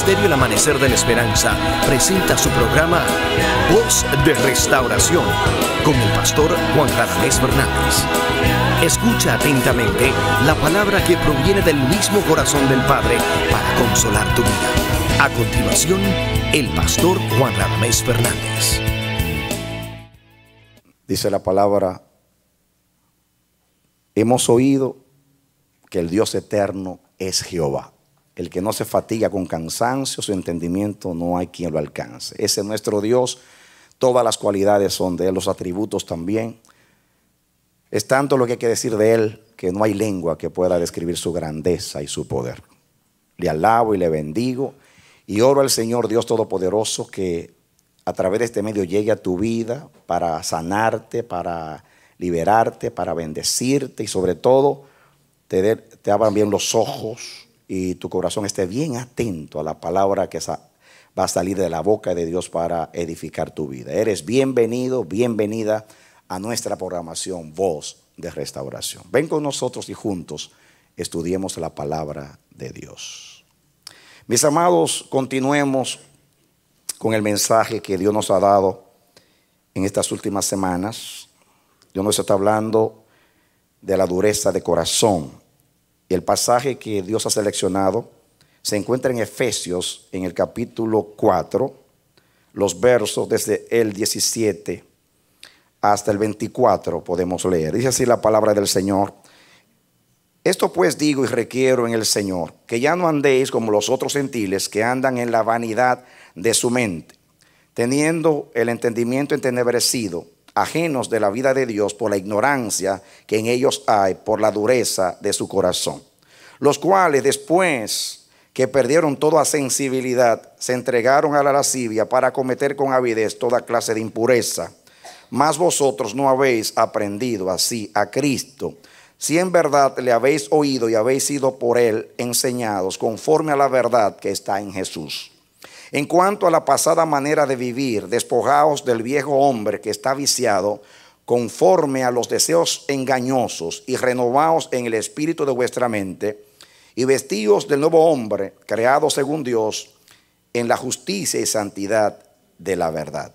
Ministerio El Amanecer de la Esperanza presenta su programa Voz de Restauración con el pastor Juan Radamés Fernández. Escucha atentamente la palabra que proviene del mismo corazón del Padre para consolar tu vida. A continuación, el pastor Juan Ramés Fernández. Dice la palabra, hemos oído que el Dios eterno es Jehová. El que no se fatiga con cansancio, su entendimiento no hay quien lo alcance. Ese es nuestro Dios. Todas las cualidades son de Él, los atributos también. Es tanto lo que hay que decir de Él que no hay lengua que pueda describir su grandeza y su poder. Le alabo y le bendigo y oro al Señor Dios Todopoderoso que a través de este medio llegue a tu vida para sanarte, para liberarte, para bendecirte y sobre todo te, te abran bien los ojos y tu corazón esté bien atento a la palabra que va a salir de la boca de Dios para edificar tu vida. Eres bienvenido, bienvenida a nuestra programación Voz de Restauración. Ven con nosotros y juntos estudiemos la palabra de Dios. Mis amados, continuemos con el mensaje que Dios nos ha dado en estas últimas semanas. Dios nos está hablando de la dureza de corazón. Y el pasaje que Dios ha seleccionado se encuentra en Efesios, en el capítulo 4, los versos desde el 17 hasta el 24 podemos leer. Dice así la palabra del Señor. Esto pues digo y requiero en el Señor, que ya no andéis como los otros gentiles que andan en la vanidad de su mente, teniendo el entendimiento entenebrecido ajenos de la vida de Dios por la ignorancia que en ellos hay, por la dureza de su corazón, los cuales después que perdieron toda sensibilidad, se entregaron a la lascivia para cometer con avidez toda clase de impureza. Mas vosotros no habéis aprendido así a Cristo, si en verdad le habéis oído y habéis sido por él enseñados conforme a la verdad que está en Jesús en cuanto a la pasada manera de vivir, despojaos del viejo hombre que está viciado conforme a los deseos engañosos y renovaos en el espíritu de vuestra mente y vestidos del nuevo hombre creado según Dios en la justicia y santidad de la verdad.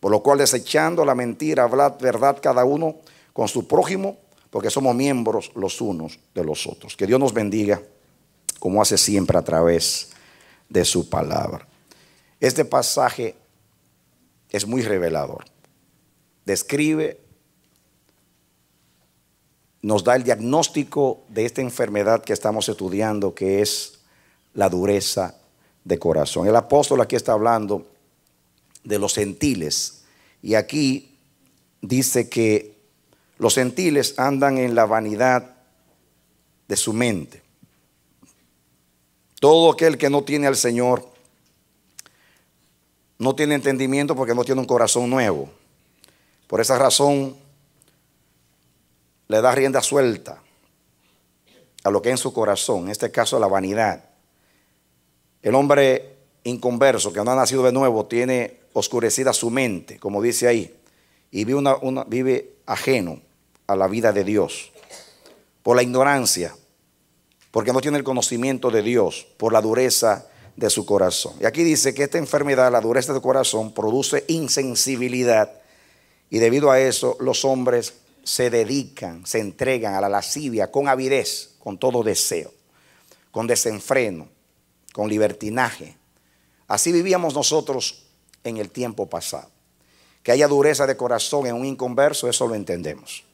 Por lo cual desechando la mentira, hablad verdad cada uno con su prójimo, porque somos miembros los unos de los otros. Que Dios nos bendiga como hace siempre a través de su palabra. Este pasaje es muy revelador. Describe, nos da el diagnóstico de esta enfermedad que estamos estudiando, que es la dureza de corazón. El apóstol aquí está hablando de los gentiles. Y aquí dice que los gentiles andan en la vanidad de su mente. Todo aquel que no tiene al Señor no tiene entendimiento porque no tiene un corazón nuevo. Por esa razón le da rienda suelta a lo que es en su corazón, en este caso la vanidad. El hombre inconverso que no ha nacido de nuevo tiene oscurecida su mente, como dice ahí, y vive, vive ajeno a la vida de Dios, por la ignorancia, porque no tiene el conocimiento de Dios, por la dureza de su corazón. Y aquí dice que esta enfermedad, la dureza de corazón, produce insensibilidad y debido a eso los hombres se dedican, se entregan a la lascivia con avidez, con todo deseo, con desenfreno, con libertinaje. Así vivíamos nosotros en el tiempo pasado. Que haya dureza de corazón en un inconverso, eso lo entendemos.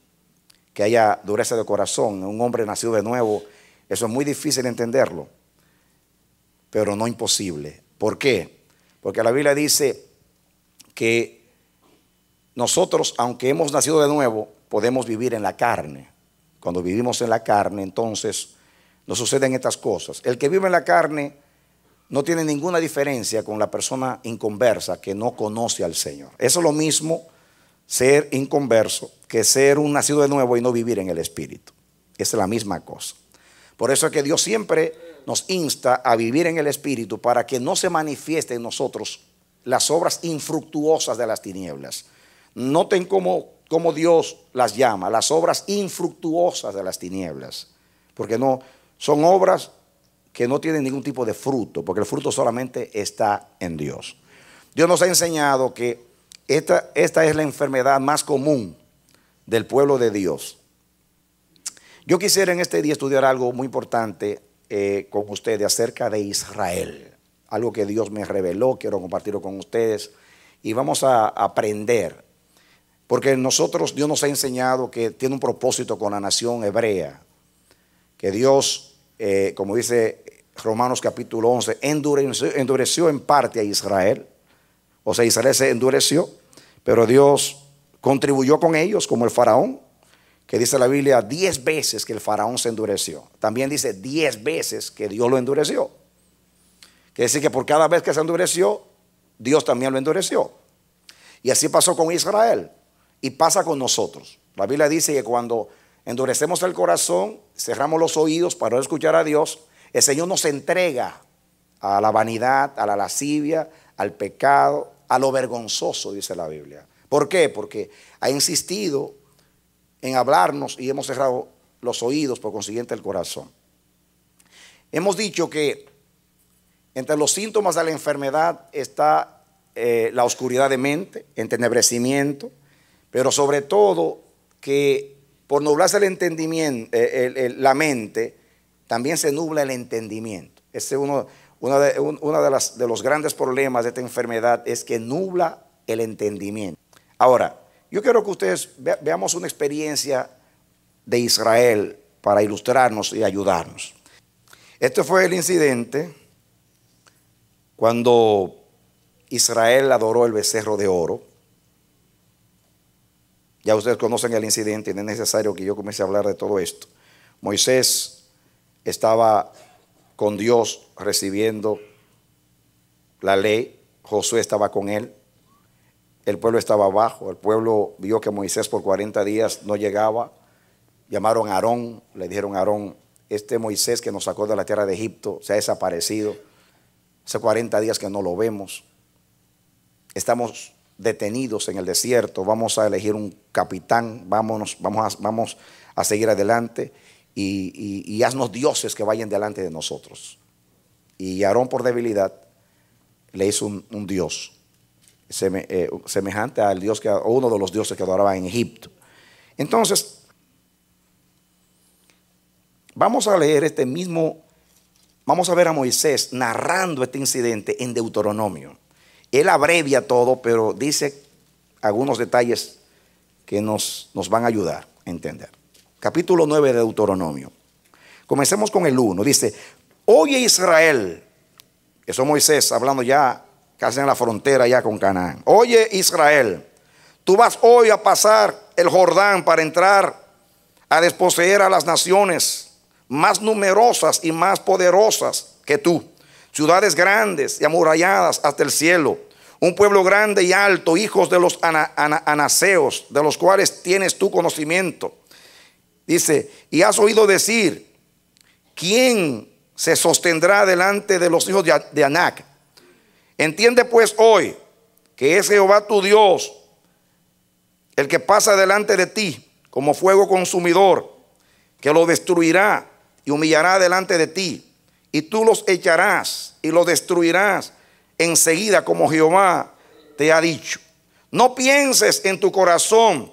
Que haya dureza de corazón en un hombre nacido de nuevo, eso es muy difícil entenderlo pero no imposible. ¿Por qué? Porque la Biblia dice que nosotros, aunque hemos nacido de nuevo, podemos vivir en la carne. Cuando vivimos en la carne, entonces nos suceden estas cosas. El que vive en la carne no tiene ninguna diferencia con la persona inconversa que no conoce al Señor. Eso es lo mismo ser inconverso que ser un nacido de nuevo y no vivir en el Espíritu. es la misma cosa. Por eso es que Dios siempre nos insta a vivir en el Espíritu para que no se manifieste en nosotros las obras infructuosas de las tinieblas. Noten cómo, Dios las llama, las obras infructuosas de las tinieblas, porque no son obras que no tienen ningún tipo de fruto, porque el fruto solamente está en Dios. Dios nos ha enseñado que esta, esta es la enfermedad más común del pueblo de Dios. Yo quisiera en este día estudiar algo muy importante eh, con ustedes acerca de Israel. Algo que Dios me reveló, quiero compartirlo con ustedes. Y vamos a aprender, porque nosotros, Dios nos ha enseñado que tiene un propósito con la nación hebrea, que Dios, eh, como dice Romanos capítulo 11, endureció en parte a Israel. O sea, Israel se endureció, pero Dios contribuyó con ellos como el faraón que dice la Biblia diez veces que el faraón se endureció. También dice diez veces que Dios lo endureció. Quiere decir que por cada vez que se endureció, Dios también lo endureció. Y así pasó con Israel y pasa con nosotros. La Biblia dice que cuando endurecemos el corazón, cerramos los oídos para no escuchar a Dios, el Señor nos entrega a la vanidad, a la lascivia, al pecado, a lo vergonzoso, dice la Biblia. ¿Por qué? Porque ha insistido en hablarnos y hemos cerrado los oídos, por consiguiente el corazón. Hemos dicho que entre los síntomas de la enfermedad está eh, la oscuridad de mente, entenebrecimiento, pero sobre todo que por nublarse el entendimiento, eh, la mente, también se nubla el entendimiento. Ese es uno, de, de los grandes problemas de esta enfermedad, es que nubla el entendimiento. Ahora, yo quiero que ustedes veamos una experiencia de Israel para ilustrarnos y ayudarnos. Este fue el incidente cuando Israel adoró el becerro de oro. Ya ustedes conocen el incidente y no es necesario que yo comience a hablar de todo esto. Moisés estaba con Dios recibiendo la ley, Josué estaba con él, el pueblo estaba abajo, el pueblo vio que Moisés por 40 días no llegaba. Llamaron a Aarón, le dijeron a Aarón, este Moisés que nos sacó de la tierra de Egipto se ha desaparecido. Hace 40 días que no lo vemos. Estamos detenidos en el desierto, vamos a elegir un capitán, vámonos, vamos, a, vamos a seguir adelante y, haznos dioses que vayan delante de nosotros. Y Aarón por debilidad le hizo un dios. Eh, semejante al Dios que, uno de los dioses que adoraba en Egipto. Entonces, vamos a leer este mismo, vamos a ver a Moisés narrando este incidente en Deuteronomio. Él abrevia todo, pero dice algunos detalles que nos, nos van a ayudar a entender. Capítulo 9 de Deuteronomio. Comencemos con el 1. Dice, oye Israel, eso Moisés hablando ya casi en la frontera ya con Canaán. Oye Israel, tú vas hoy a pasar el Jordán para entrar a desposeer a las naciones más numerosas y más poderosas que tú. Ciudades grandes y amuralladas hasta el cielo. Un pueblo grande y alto, hijos de los anaseos, de los cuales tienes tu conocimiento. Dice, y has oído decir, ¿quién se sostendrá delante de los hijos de, de Anac? Entiende pues hoy que es Jehová tu Dios el que pasa delante de ti como fuego consumidor, que lo destruirá y humillará delante de ti, y tú los echarás y los destruirás enseguida como Jehová te ha dicho. No pienses en tu corazón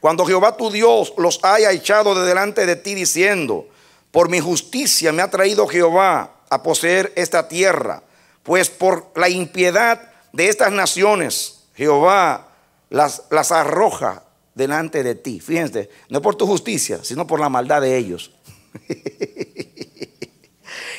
cuando Jehová tu Dios los haya echado de delante de ti diciendo, por mi justicia me ha traído Jehová a poseer esta tierra. Pues por la impiedad de estas naciones, Jehová las, las arroja delante de ti. Fíjense, no por tu justicia, sino por la maldad de ellos.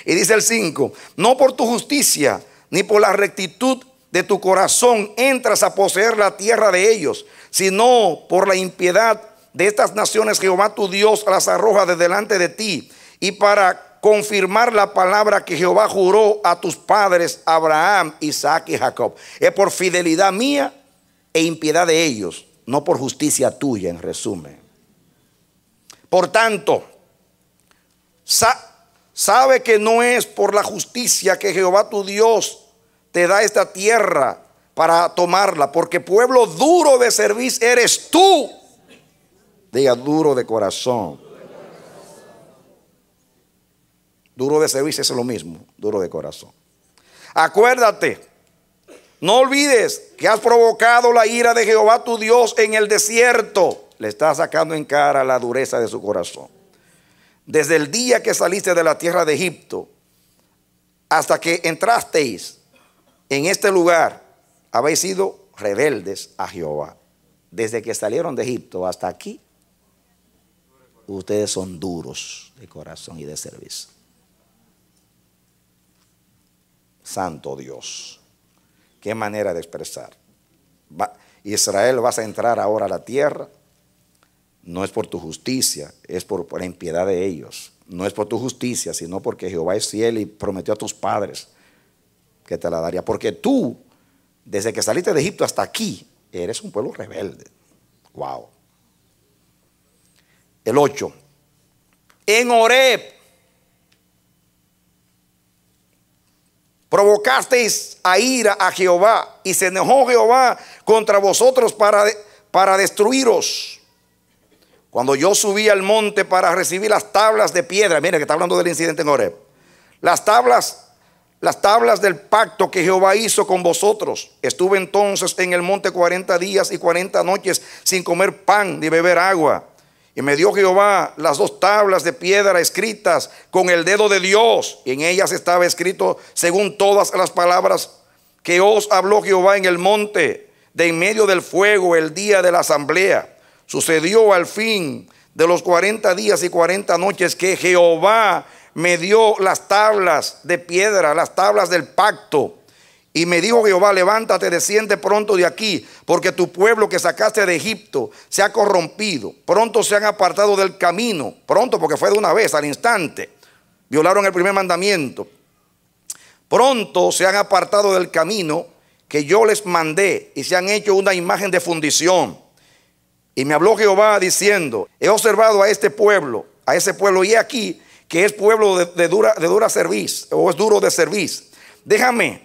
y dice el 5, no por tu justicia, ni por la rectitud de tu corazón entras a poseer la tierra de ellos, sino por la impiedad de estas naciones Jehová tu Dios las arroja de delante de ti. Y para confirmar la palabra que Jehová juró a tus padres, Abraham, Isaac y Jacob. Es por fidelidad mía e impiedad de ellos, no por justicia tuya, en resumen. Por tanto, sabe que no es por la justicia que Jehová tu Dios te da esta tierra para tomarla, porque pueblo duro de servicio eres tú. Diga duro de corazón. Duro de servicio es lo mismo, duro de corazón. Acuérdate, no olvides que has provocado la ira de Jehová tu Dios en el desierto. Le está sacando en cara la dureza de su corazón. Desde el día que saliste de la tierra de Egipto hasta que entrasteis en este lugar, habéis sido rebeldes a Jehová. Desde que salieron de Egipto hasta aquí, ustedes son duros de corazón y de servicio. Santo Dios. Qué manera de expresar. Va, Israel, vas a entrar ahora a la tierra. No es por tu justicia, es por, la impiedad de ellos. No es por tu justicia, sino porque Jehová es cielo y prometió a tus padres que te la daría. Porque tú, desde que saliste de Egipto hasta aquí, eres un pueblo rebelde. Wow. El 8. En Oreb Provocasteis a ira a Jehová y se enojó Jehová contra vosotros para, para destruiros. Cuando yo subí al monte para recibir las tablas de piedra, mire que está hablando del incidente en Oreb. Las tablas, las tablas del pacto que Jehová hizo con vosotros. Estuve entonces en el monte 40 días y 40 noches sin comer pan ni beber agua. Y me dio Jehová las dos tablas de piedra escritas con el dedo de Dios. Y en ellas estaba escrito según todas las palabras que os habló Jehová en el monte, de en medio del fuego, el día de la asamblea. Sucedió al fin de los 40 días y 40 noches que Jehová me dio las tablas de piedra, las tablas del pacto y me dijo Jehová, levántate, desciende pronto de aquí, porque tu pueblo que sacaste de Egipto se ha corrompido. Pronto se han apartado del camino, pronto porque fue de una vez, al instante. Violaron el primer mandamiento. Pronto se han apartado del camino que yo les mandé y se han hecho una imagen de fundición. Y me habló Jehová diciendo, he observado a este pueblo, a ese pueblo, y aquí que es pueblo de, dura, de dura o es duro de serviz. Déjame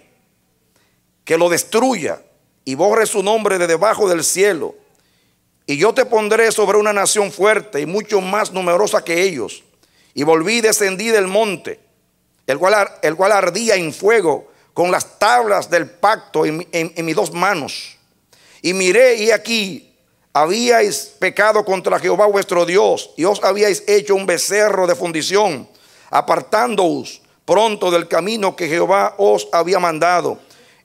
que lo destruya y borre su nombre de debajo del cielo. Y yo te pondré sobre una nación fuerte y mucho más numerosa que ellos. Y volví y descendí del monte, el cual, el ardía en fuego con las tablas del pacto en, en mis dos manos. Y miré y aquí habíais pecado contra Jehová vuestro Dios y os habíais hecho un becerro de fundición, apartándoos pronto del camino que Jehová os había mandado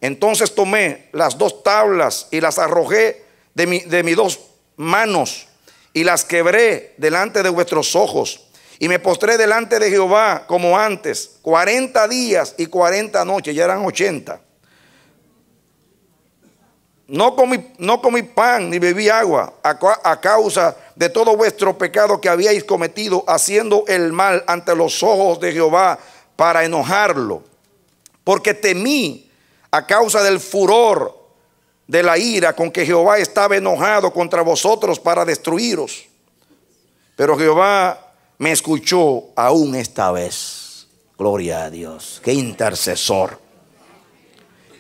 entonces tomé las dos tablas y las arrojé de, mi, mis dos manos y las quebré delante de vuestros ojos. Y me postré delante de Jehová como antes, 40 días y 40 noches, ya eran 80. No comí, no comí pan ni bebí agua a, a, causa de todo vuestro pecado que habíais cometido haciendo el mal ante los ojos de Jehová para enojarlo. Porque temí a causa del furor de la ira con que Jehová estaba enojado contra vosotros para destruiros. Pero Jehová me escuchó aún esta vez. Gloria a Dios. Qué intercesor.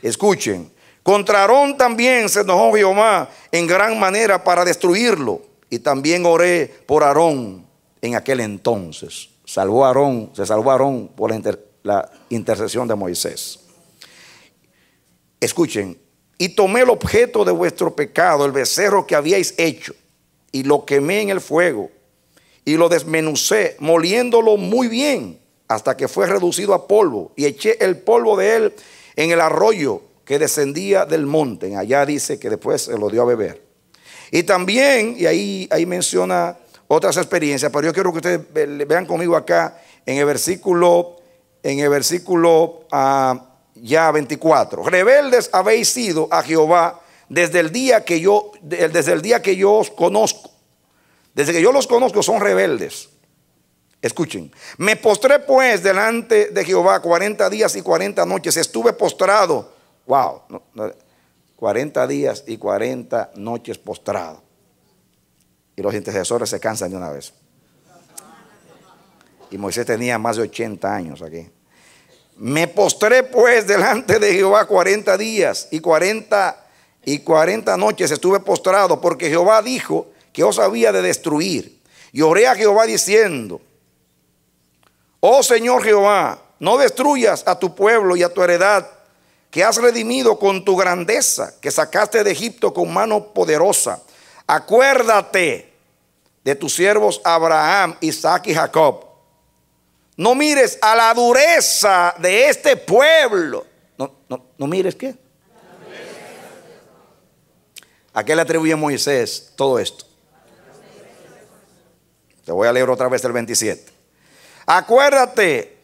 Escuchen, contra Aarón también se enojó Jehová en gran manera para destruirlo. Y también oré por Aarón en aquel entonces. Salvó Aarón, se salvó Aarón por la intercesión de Moisés. Escuchen, y tomé el objeto de vuestro pecado, el becerro que habíais hecho, y lo quemé en el fuego, y lo desmenucé, moliéndolo muy bien, hasta que fue reducido a polvo, y eché el polvo de él en el arroyo que descendía del monte. Allá dice que después se lo dio a beber. Y también, y ahí, ahí menciona otras experiencias, pero yo quiero que ustedes vean conmigo acá en el versículo, en el versículo ah, ya 24. Rebeldes habéis sido a Jehová desde el día que yo, desde el día que yo os conozco. Desde que yo los conozco son rebeldes. Escuchen, me postré pues delante de Jehová 40 días y 40 noches. Estuve postrado. Wow, 40 días y 40 noches postrado. Y los intercesores se cansan de una vez. Y Moisés tenía más de 80 años aquí. Me postré pues delante de Jehová 40 días y 40 y cuarenta noches estuve postrado porque Jehová dijo que os había de destruir. Y oré a Jehová diciendo, oh Señor Jehová, no destruyas a tu pueblo y a tu heredad que has redimido con tu grandeza, que sacaste de Egipto con mano poderosa. Acuérdate de tus siervos Abraham, Isaac y Jacob no mires a la dureza de este pueblo. No, no, mires qué. ¿A qué le atribuye Moisés todo esto? Te voy a leer otra vez el 27. Acuérdate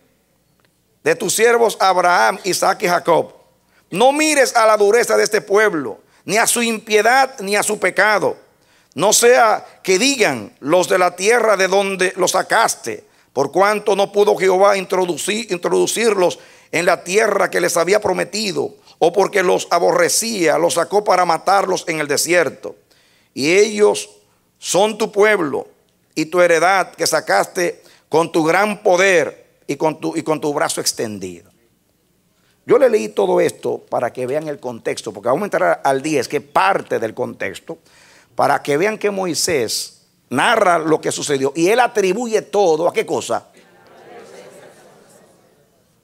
de tus siervos Abraham, Isaac y Jacob. No mires a la dureza de este pueblo, ni a su impiedad, ni a su pecado. No sea que digan los de la tierra de donde los sacaste por cuanto no pudo Jehová introducir, introducirlos en la tierra que les había prometido, o porque los aborrecía, los sacó para matarlos en el desierto. Y ellos son tu pueblo y tu heredad que sacaste con tu gran poder y con tu, y con tu brazo extendido. Yo le leí todo esto para que vean el contexto, porque vamos a entrar al 10, que es parte del contexto, para que vean que Moisés narra lo que sucedió y él atribuye todo a qué cosa.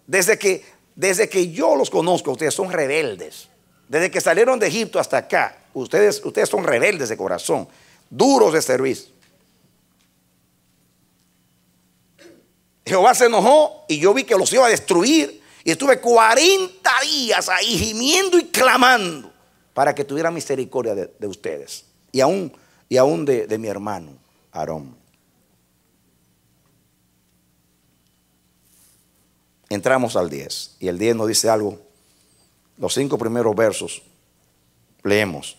Desde que, desde que yo los conozco, ustedes son rebeldes. Desde que salieron de Egipto hasta acá, ustedes, ustedes son rebeldes de corazón, duros de servicio. Jehová se enojó y yo vi que los iba a destruir y estuve 40 días ahí gimiendo y clamando para que tuviera misericordia de, ustedes y aún, y aún de mi hermano. Entramos al 10 y el 10 nos dice algo. Los cinco primeros versos leemos.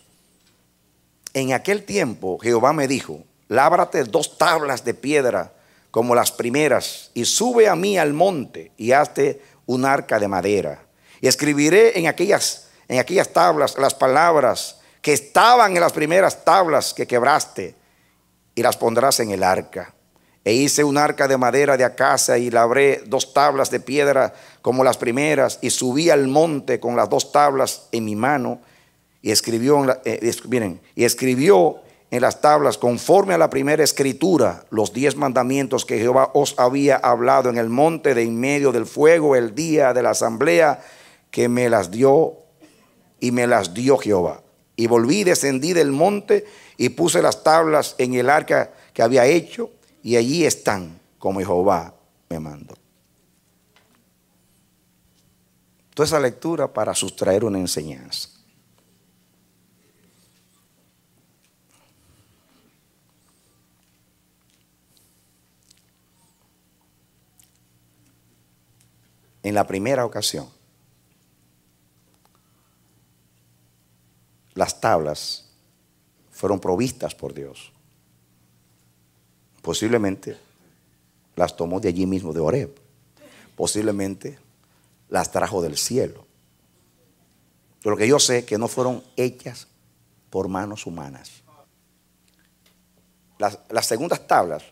En aquel tiempo Jehová me dijo, lábrate dos tablas de piedra como las primeras y sube a mí al monte y hazte un arca de madera. Y escribiré en aquellas, en aquellas tablas las palabras que estaban en las primeras tablas que quebraste y las pondrás en el arca. E hice un arca de madera de acacia y labré dos tablas de piedra como las primeras y subí al monte con las dos tablas en mi mano y escribió en, eh, y escribió en las tablas conforme a la primera escritura los diez mandamientos que Jehová os había hablado en el monte de en medio del fuego el día de la asamblea que me las dio y me las dio Jehová. Y volví, descendí del monte y puse las tablas en el arca que había hecho y allí están como Jehová me mandó. Toda esa lectura para sustraer una enseñanza. En la primera ocasión, las tablas fueron provistas por Dios. Posiblemente las tomó de allí mismo, de Oreb. Posiblemente las trajo del cielo. Pero lo que yo sé que no fueron hechas por manos humanas. Las, las segundas tablas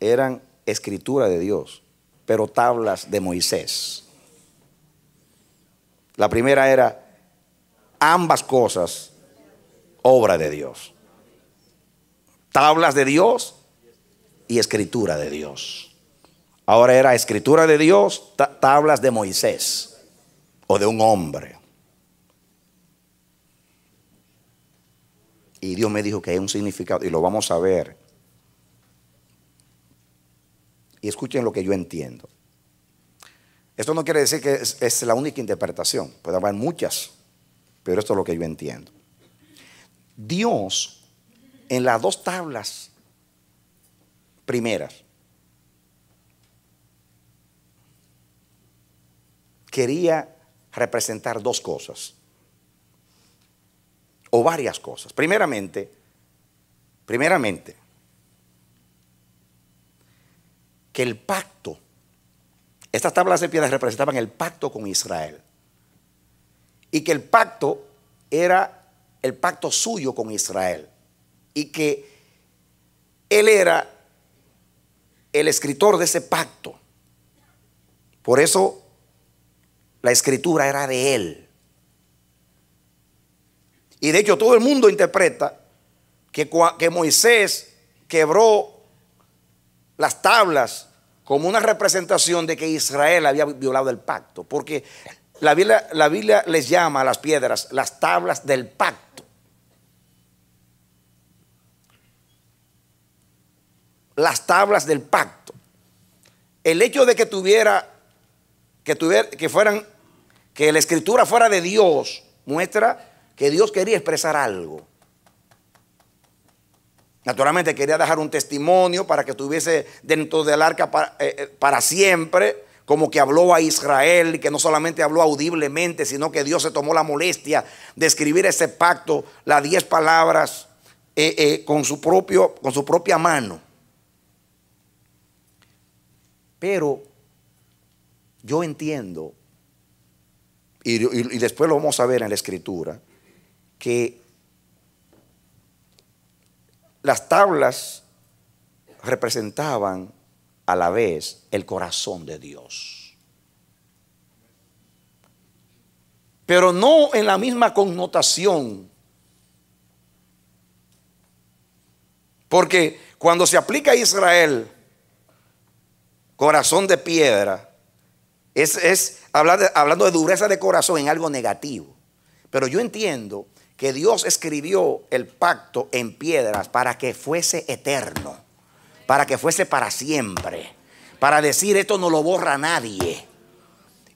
eran escritura de Dios, pero tablas de Moisés. La primera era ambas cosas obra de Dios. Tablas de Dios y escritura de Dios. Ahora era escritura de Dios, tablas de Moisés o de un hombre. Y Dios me dijo que hay un significado y lo vamos a ver. Y escuchen lo que yo entiendo. Esto no quiere decir que es, la única interpretación, puede haber muchas, pero esto es lo que yo entiendo. Dios en las dos tablas primeras quería representar dos cosas o varias cosas. Primeramente, primeramente, que el pacto, estas tablas de piedra representaban el pacto con Israel. Y que el pacto era el pacto suyo con Israel y que él era el escritor de ese pacto. Por eso la escritura era de él. Y de hecho todo el mundo interpreta que, Moisés quebró las tablas como una representación de que Israel había violado el pacto, porque la Biblia, la Biblia les llama a las piedras las tablas del pacto las tablas del pacto. El hecho de que tuviera, que, tuviera, que fueran, que la escritura fuera de Dios, muestra que Dios quería expresar algo. Naturalmente quería dejar un testimonio para que estuviese dentro del arca eh, eh, para, siempre, como que habló a Israel, que no solamente habló audiblemente, sino que Dios se tomó la molestia de escribir ese pacto, las diez palabras, eh, con, su propio, con su propia mano. Pero yo entiendo, y, después lo vamos a ver en la escritura, que las tablas representaban a la vez el corazón de Dios. Pero no en la misma connotación. Porque cuando se aplica a Israel corazón de piedra, es, es hablando de dureza de corazón en algo negativo. Pero yo entiendo que Dios escribió el pacto en piedras para que fuese eterno, para que fuese para siempre, para decir esto no lo borra nadie.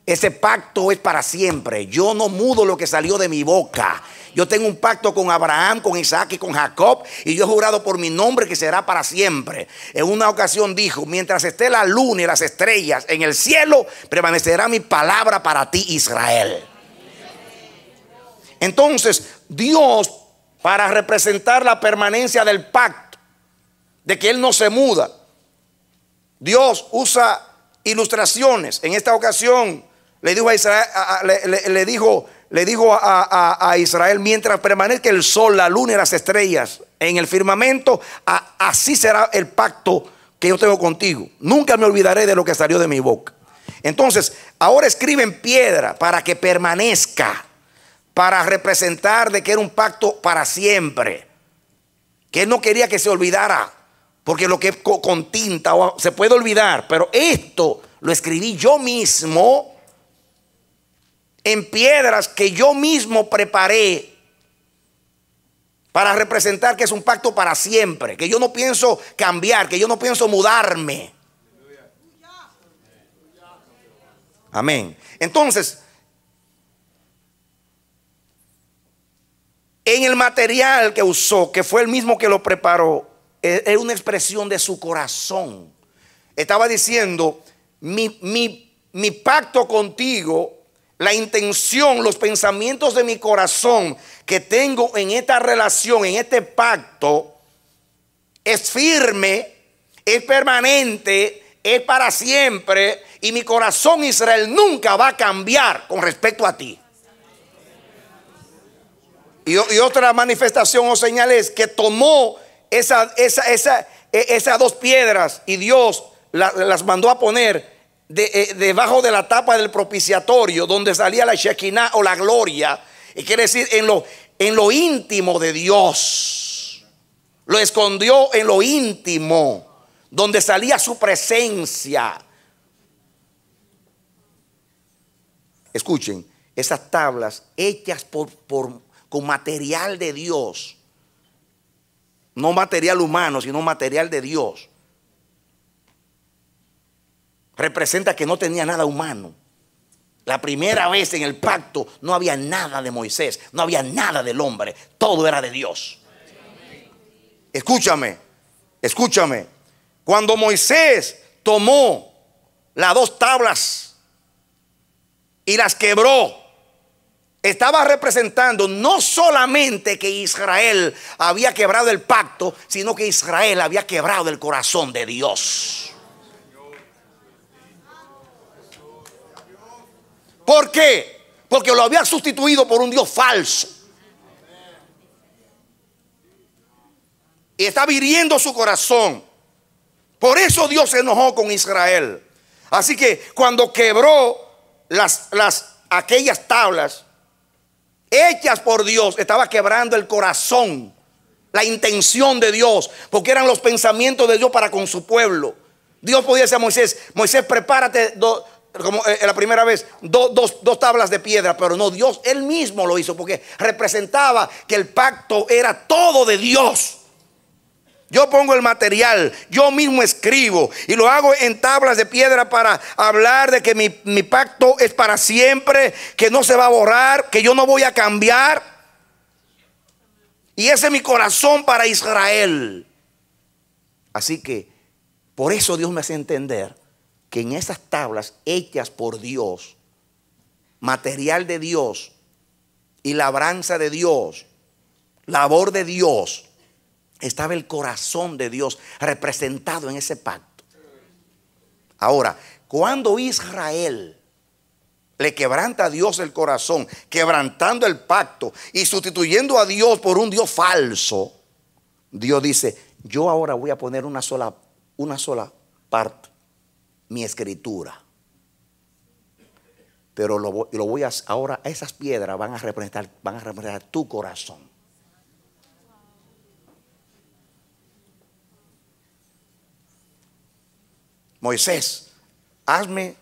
Ese pacto es para siempre. Yo no mudo lo que salió de mi boca. Yo tengo un pacto con Abraham, con Isaac y con Jacob. Y yo he jurado por mi nombre que será para siempre. En una ocasión dijo, mientras esté la luna y las estrellas en el cielo, permanecerá mi palabra para ti, Israel. Entonces, Dios, para representar la permanencia del pacto, de que Él no se muda, Dios usa ilustraciones. En esta ocasión, le dijo a Israel, le, dijo, le a, Israel, mientras permanezca el sol, la luna y las estrellas en el firmamento, así será el pacto que yo tengo contigo. Nunca me olvidaré de lo que salió de mi boca. Entonces, ahora escriben piedra para que permanezca, para representar de que era un pacto para siempre, que él no quería que se olvidara, porque lo que con tinta se puede olvidar, pero esto lo escribí yo mismo en piedras que yo mismo preparé para representar que es un pacto para siempre, que yo no pienso cambiar, que yo no pienso mudarme. Amén. Entonces, en el material que usó, que fue el mismo que lo preparó, es una expresión de su corazón. Estaba diciendo, mi, mi pacto contigo la intención, los pensamientos de mi corazón que tengo en esta relación, en este pacto, es firme, es permanente, es para siempre y mi corazón Israel nunca va a cambiar con respecto a ti. Y, otra manifestación o señal es que tomó e, esas esa, dos piedras y Dios las mandó a poner eh, debajo de la tapa del propiciatorio, donde salía la Shekinah o la gloria, y quiere decir en lo, en lo íntimo de Dios. Lo escondió en lo íntimo, donde salía su presencia. Escuchen, esas tablas hechas por, con material de Dios, no material humano, sino material de Dios representa que no tenía nada humano. La primera vez en el pacto no había nada de Moisés, no había nada del hombre, todo era de Dios. Escúchame, escúchame. Cuando Moisés tomó las dos tablas y las quebró, estaba representando no solamente que Israel había quebrado el pacto, sino que Israel había quebrado el corazón de Dios. ¿Por qué? Porque lo había sustituido por un Dios falso. Y estaba hiriendo su corazón. Por eso Dios se enojó con Israel. Así que cuando quebró las, las aquellas tablas hechas por Dios, estaba quebrando el corazón, la intención de Dios, porque eran los pensamientos de Dios para con su pueblo. Dios podía decir a Moisés, Moisés, prepárate como eh, la primera vez, dos, tablas de piedra, pero no, Dios, Él mismo lo hizo, porque representaba que el pacto era todo de Dios. Yo pongo el material, yo mismo escribo y lo hago en tablas de piedra para hablar de que mi, mi, pacto es para siempre, que no se va a borrar, que yo no voy a cambiar. Y ese es mi corazón para Israel. Así que por eso Dios me hace entender en esas tablas hechas por Dios, material de Dios y labranza de Dios, labor de Dios, estaba el corazón de Dios representado en ese pacto. Ahora, cuando Israel le quebranta a Dios el corazón, quebrantando el pacto y sustituyendo a Dios por un Dios falso, Dios dice, yo ahora voy a poner una sola, una sola parte mi escritura. Pero lo, voy a, ahora esas piedras van a representar, van a representar tu corazón. Moisés, hazme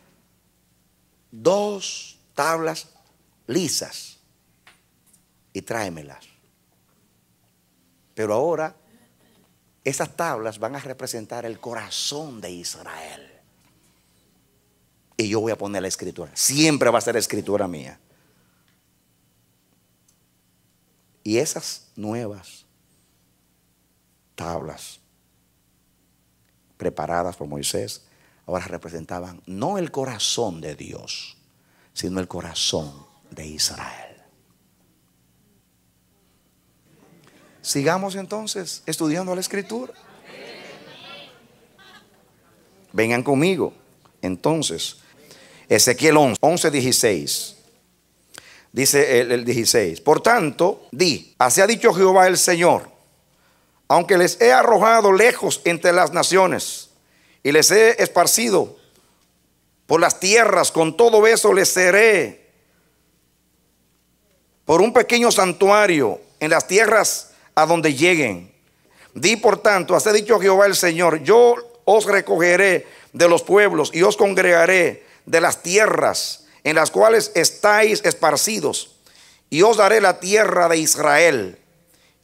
dos tablas lisas y tráemelas. Pero ahora esas tablas van a representar el corazón de Israel y yo voy a poner la escritura. Siempre va a ser escritura mía. Y esas nuevas tablas preparadas por Moisés ahora representaban no el corazón de Dios, sino el corazón de Israel. Sigamos entonces estudiando la escritura. Vengan conmigo entonces Ezequiel 11, 11 16. Dice el, 16. Por tanto, di, así ha dicho Jehová el Señor, aunque les he arrojado lejos entre las naciones y les he esparcido por las tierras, con todo eso les seré por un pequeño santuario en las tierras a donde lleguen. Di por tanto, así ha dicho Jehová el Señor, yo os recogeré de los pueblos y os congregaré de las tierras en las cuales estáis esparcidos, y os daré la tierra de Israel,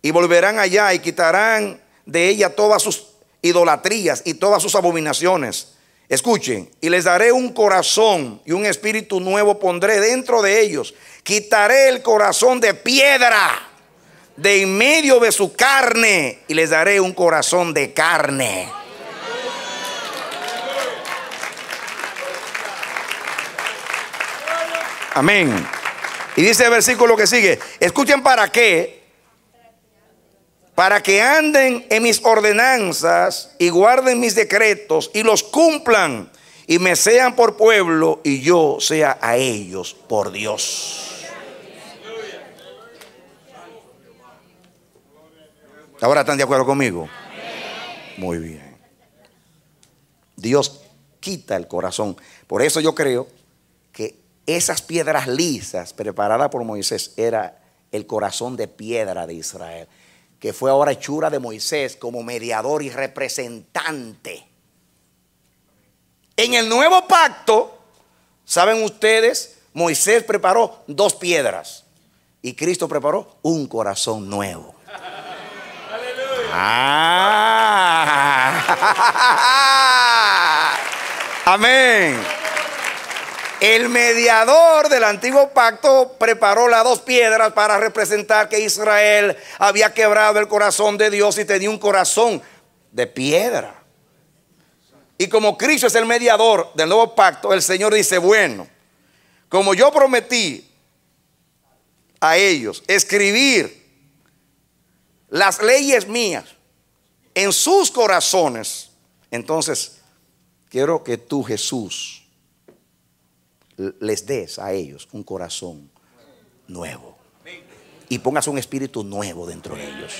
y volverán allá y quitarán de ella todas sus idolatrías y todas sus abominaciones. Escuchen, y les daré un corazón y un espíritu nuevo pondré dentro de ellos. Quitaré el corazón de piedra de en medio de su carne y les daré un corazón de carne. Amén. Y dice el versículo que sigue, escuchen para qué. Para que anden en mis ordenanzas y guarden mis decretos y los cumplan y me sean por pueblo y yo sea a ellos por Dios. Ahora están de acuerdo conmigo. Muy bien. Dios quita el corazón. Por eso yo creo esas piedras lisas preparadas por Moisés era el corazón de piedra de Israel, que fue ahora hechura de Moisés como mediador y representante. En el nuevo pacto, ¿saben ustedes? Moisés preparó dos piedras y Cristo preparó un corazón nuevo. ¡Aleluya! Ah. Amén. El mediador del antiguo pacto preparó las dos piedras para representar que Israel había quebrado el corazón de Dios y tenía un corazón de piedra. Y como Cristo es el mediador del nuevo pacto, el Señor dice, bueno, como yo prometí a ellos escribir las leyes mías en sus corazones, entonces quiero que tú, Jesús, les des a ellos un corazón nuevo. Y pongas un espíritu nuevo dentro de ellos.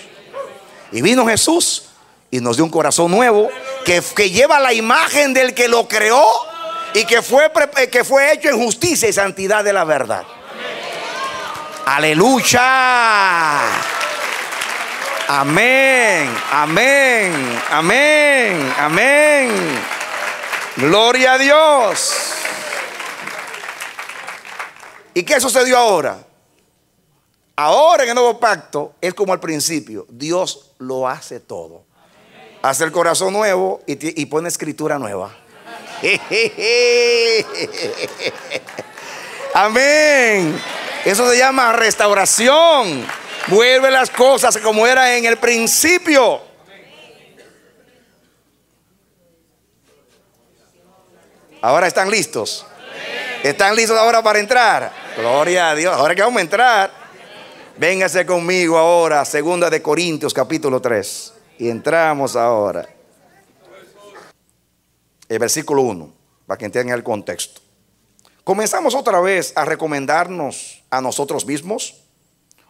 Y vino Jesús y nos dio un corazón nuevo que, lleva la imagen del que lo creó y que fue, eh, que fue hecho en justicia y santidad de la verdad. Aleluya. Amén, amén, amén, amén. Gloria a Dios. ¿Y qué sucedió ahora? Ahora en el nuevo pacto es como al principio. Dios lo hace todo. Hace el corazón nuevo y, y pone escritura nueva. Amén. Eso se llama restauración. Vuelve las cosas como era en el principio. Ahora están listos. ¿Están listos ahora para entrar? Gloria a Dios. Ahora que vamos a entrar. Véngase conmigo ahora, segunda de Corintios capítulo 3. Y entramos ahora. El versículo 1, para que entiendan el contexto. ¿Comenzamos otra vez a recomendarnos a nosotros mismos?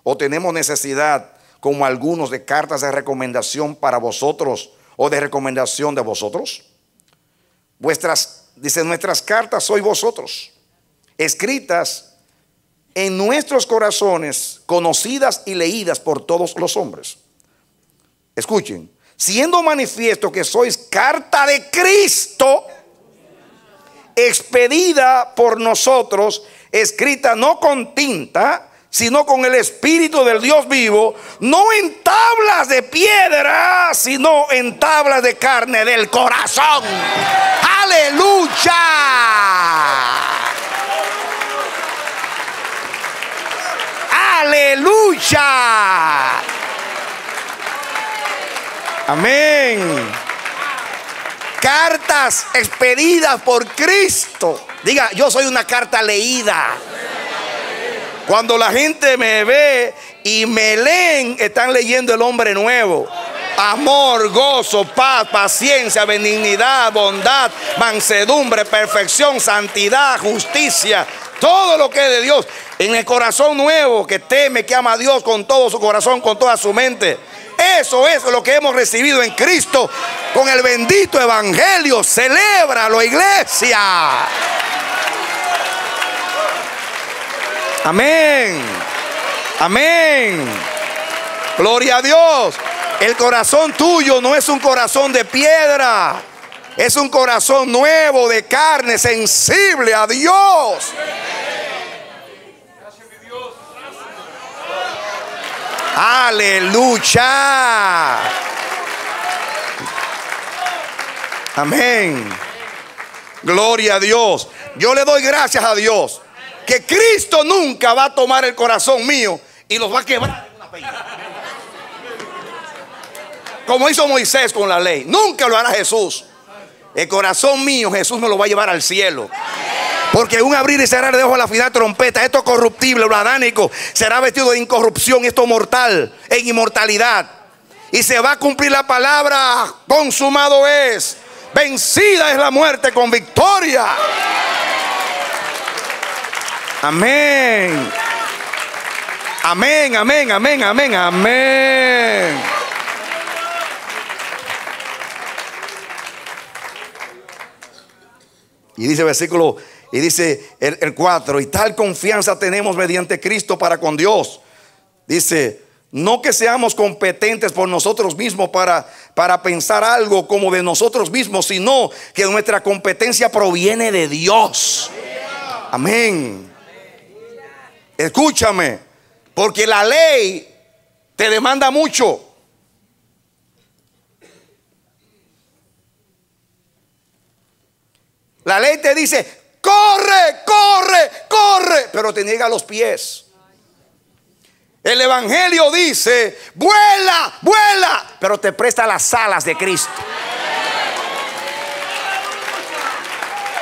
¿O tenemos necesidad, como algunos, de cartas de recomendación para vosotros o de recomendación de vosotros? Vuestras, dice, nuestras cartas Soy vosotros, escritas en nuestros corazones, conocidas y leídas por todos los hombres. Escuchen, siendo manifiesto que sois carta de Cristo, expedida por nosotros, escrita no con tinta, sino con el Espíritu del Dios vivo, no en tablas de piedra, sino en tablas de carne del corazón. Aleluya. Aleluya. Amén. Cartas expedidas por Cristo. Diga, yo soy una carta leída. Cuando la gente me ve y me leen, están leyendo el hombre nuevo. Amor, gozo, paz, paciencia, benignidad, bondad, mansedumbre, perfección, santidad, justicia, todo lo que es de Dios, en el corazón nuevo que teme, que ama a Dios con todo su corazón, con toda su mente. Eso es lo que hemos recibido en Cristo con el bendito Evangelio. Celébralo, iglesia. Amén. Amén. Gloria a Dios. El corazón tuyo no es un corazón de piedra. Es un corazón nuevo de carne, sensible a Dios. Aleluya. Amén. Gloria a Dios. Yo le doy gracias a Dios que Cristo nunca va a tomar el corazón mío y los va a quebrar Como hizo Moisés con la ley. Nunca lo hará Jesús. El corazón mío Jesús me lo va a llevar al cielo. Porque un abrir y cerrar de ojos a la final trompeta, esto corruptible, lo será vestido de incorrupción, esto mortal, en inmortalidad. Y se va a cumplir la palabra, consumado es, vencida es la muerte con victoria. Amén. Amén, amén, amén, amén, amén. Y dice versículo, y dice el, 4, y tal confianza tenemos mediante Cristo para con Dios. Dice, no que seamos competentes por nosotros mismos para, para pensar algo como de nosotros mismos, sino que nuestra competencia proviene de Dios. Amén. Escúchame, porque la ley te demanda mucho. La ley te dice, corre, corre, corre, pero te niega los pies. El Evangelio dice, vuela, vuela, pero te presta las alas de Cristo.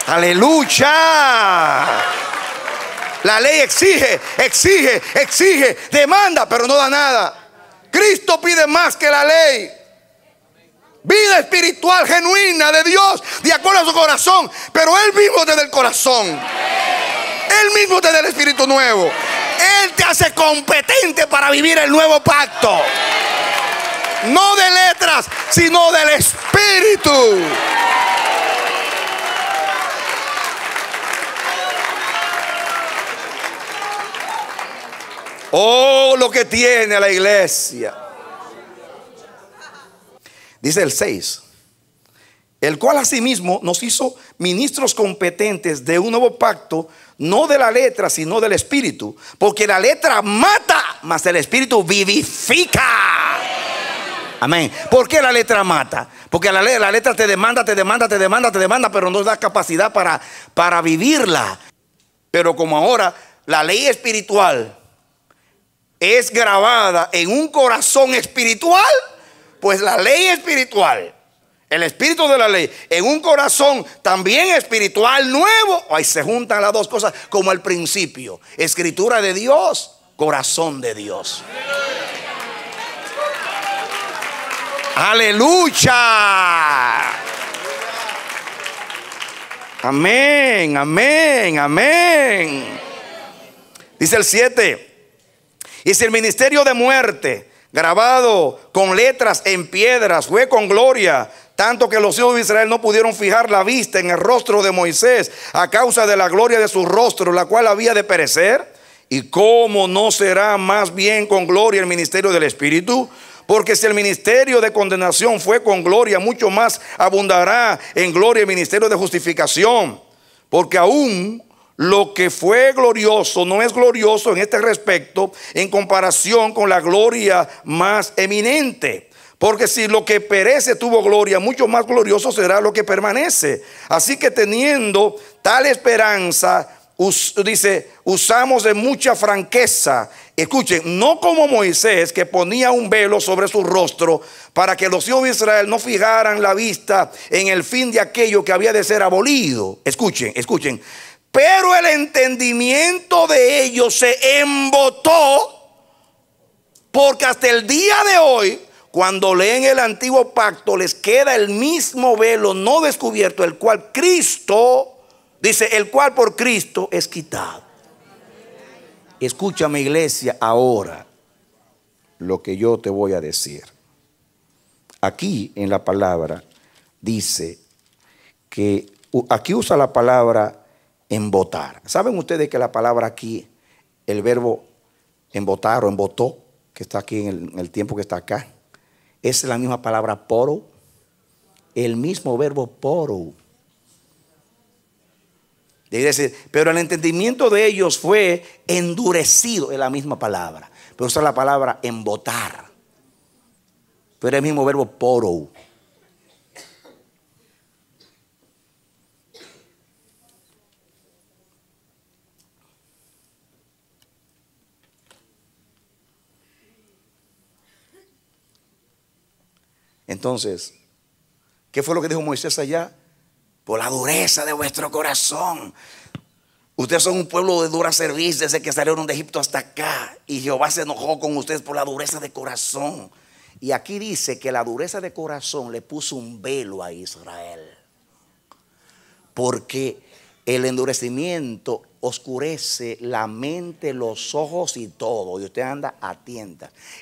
Aleluya. La ley exige, exige, exige, demanda, pero no da nada. Cristo pide más que la ley. Vida espiritual genuina de Dios, de acuerdo a su corazón. Pero Él mismo te desde el corazón. Él mismo te da el espíritu nuevo. Él te hace competente para vivir el nuevo pacto. No de letras, sino del espíritu. Oh, lo que tiene la iglesia. Dice el 6, el cual asimismo nos hizo ministros competentes de un nuevo pacto, no de la letra, sino del espíritu, porque la letra mata, mas el espíritu vivifica. Amén. ¿Por qué la letra mata? Porque la, la letra te demanda, te demanda, te demanda, te demanda, pero no da capacidad para, para vivirla. Pero como ahora la ley espiritual es grabada en un corazón espiritual, pues la ley espiritual, el espíritu de la ley, en un corazón también espiritual nuevo, ahí se juntan las dos cosas como al principio. Escritura de Dios, corazón de Dios. Aleluya. Amén, amén, amén. Dice el 7. si el ministerio de muerte grabado con letras en piedras, fue con gloria, tanto que los hijos de Israel no pudieron fijar la vista en el rostro de Moisés a causa de la gloria de su rostro, la cual había de perecer. ¿Y cómo no será más bien con gloria el ministerio del Espíritu? Porque si el ministerio de condenación fue con gloria, mucho más abundará en gloria el ministerio de justificación. Porque aún lo que fue glorioso no es glorioso en este respecto en comparación con la gloria más eminente. Porque si lo que perece tuvo gloria, mucho más glorioso será lo que permanece. Así que teniendo tal esperanza, dice, usamos de mucha franqueza. Escuchen, no como Moisés que ponía un velo sobre su rostro para que los hijos de Israel no fijaran la vista en el fin de aquello que había de ser abolido. Escuchen, escuchen. Pero el entendimiento de ellos se embotó porque hasta el día de hoy, cuando leen el antiguo pacto, les queda el mismo velo no descubierto, el cual Cristo, dice, el cual por Cristo es quitado. Escúchame iglesia ahora lo que yo te voy a decir. Aquí en la palabra dice que, aquí usa la palabra embotar. ¿Saben ustedes que la palabra aquí, el verbo embotar o embotó, que está aquí en el, tiempo que está acá, es la misma palabra poro, el mismo verbo poro. decir, pero el entendimiento de ellos fue endurecido, es la misma palabra, pero usa la palabra embotar, pero es el mismo verbo poro. Entonces, ¿qué fue lo que dijo Moisés allá? Por la dureza de vuestro corazón. Ustedes son un pueblo de dura servicio desde que salieron de Egipto hasta acá. Y Jehová se enojó con ustedes por la dureza de corazón. Y aquí dice que la dureza de corazón le puso un velo a Israel. Porque el endurecimiento oscurece la mente, los ojos y todo. Y usted anda a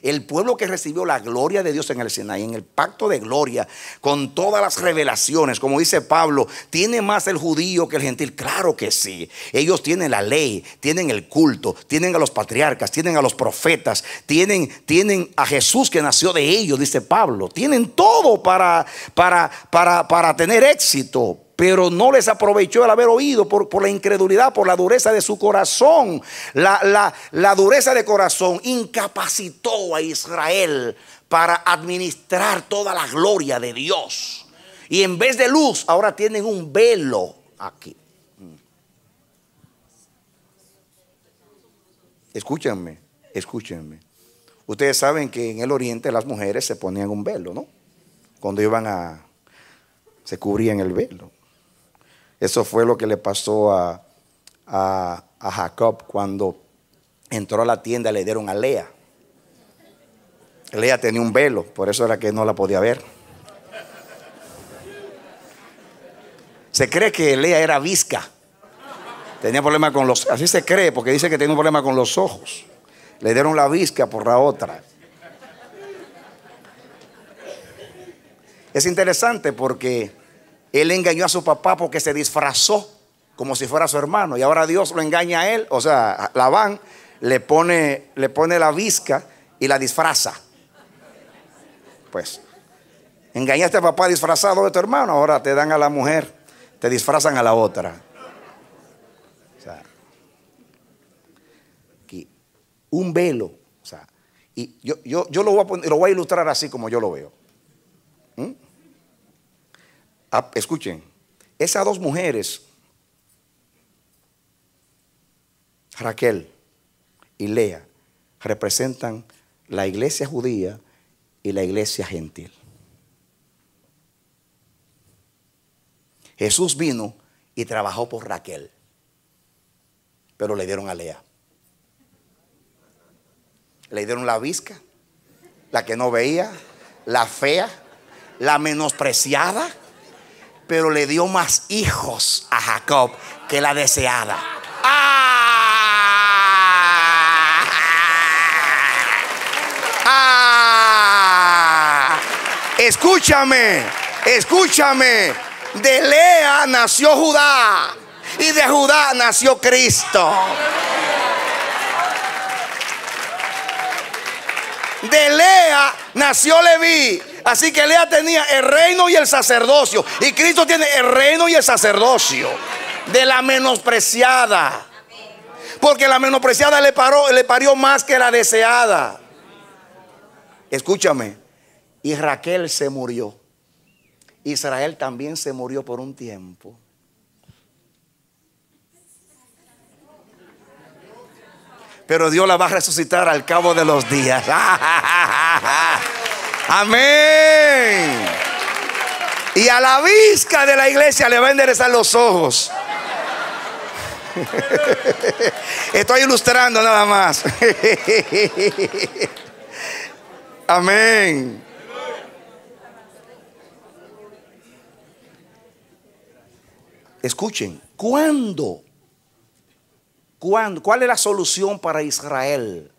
El pueblo que recibió la gloria de Dios en el Sinaí, en el pacto de gloria, con todas las revelaciones, como dice Pablo, ¿tiene más el judío que el gentil? Claro que sí. Ellos tienen la ley, tienen el culto, tienen a los patriarcas, tienen a los profetas, tienen, tienen a Jesús que nació de ellos, dice Pablo. Tienen todo para, para, para, para tener éxito pero no les aprovechó el haber oído por, por la incredulidad, por la dureza de su corazón. La, la dureza de corazón incapacitó a Israel para administrar toda la gloria de Dios. Y en vez de luz, ahora tienen un velo aquí. Escúchenme, escúchenme. Ustedes saben que en el oriente las mujeres se ponían un velo, ¿no? Cuando iban a... se cubrían el velo. Eso fue lo que le pasó a, Jacob cuando entró a la tienda, y le dieron a Lea. Lea tenía un velo, por eso era que no la podía ver. Se cree que Lea era visca. Tenía problemas con los así se cree, porque dice que tenía un problema con los ojos. Le dieron la visca por la otra. Es interesante porque él engañó a su papá porque se disfrazó como si fuera su hermano. Y ahora Dios lo engaña a él. O sea, Labán le pone, le pone la visca y la disfraza. Pues, engañaste a este papá disfrazado de tu hermano. Ahora te dan a la mujer, te disfrazan a la otra. O sea, un velo. O sea, y yo, yo, lo, lo voy a ilustrar así como yo lo veo. Ah, escuchen, esas dos mujeres, Raquel y Lea, representan la iglesia judía y la iglesia gentil. Jesús vino y trabajó por Raquel, pero le dieron a Lea. Le dieron la visca, la que no veía, la fea, la menospreciada pero le dio más hijos a Jacob que la deseada. Ah. Ah. Escúchame, escúchame. De Lea nació Judá y de Judá nació Cristo. De Lea nació Leví Así que Lea tenía el reino y el sacerdocio. Y Cristo tiene el reino y el sacerdocio de la menospreciada. Porque la menospreciada le, paró, le parió más que la deseada. Escúchame. Y Raquel se murió. Israel también se murió por un tiempo. Pero Dios la va a resucitar al cabo de los días. Amén. Y a la visca de la iglesia le va a enderezar los ojos. Estoy ilustrando nada más. Amén. Escuchen, ¿cuándo? ¿Cuándo? ¿Cuál es la solución para Israel?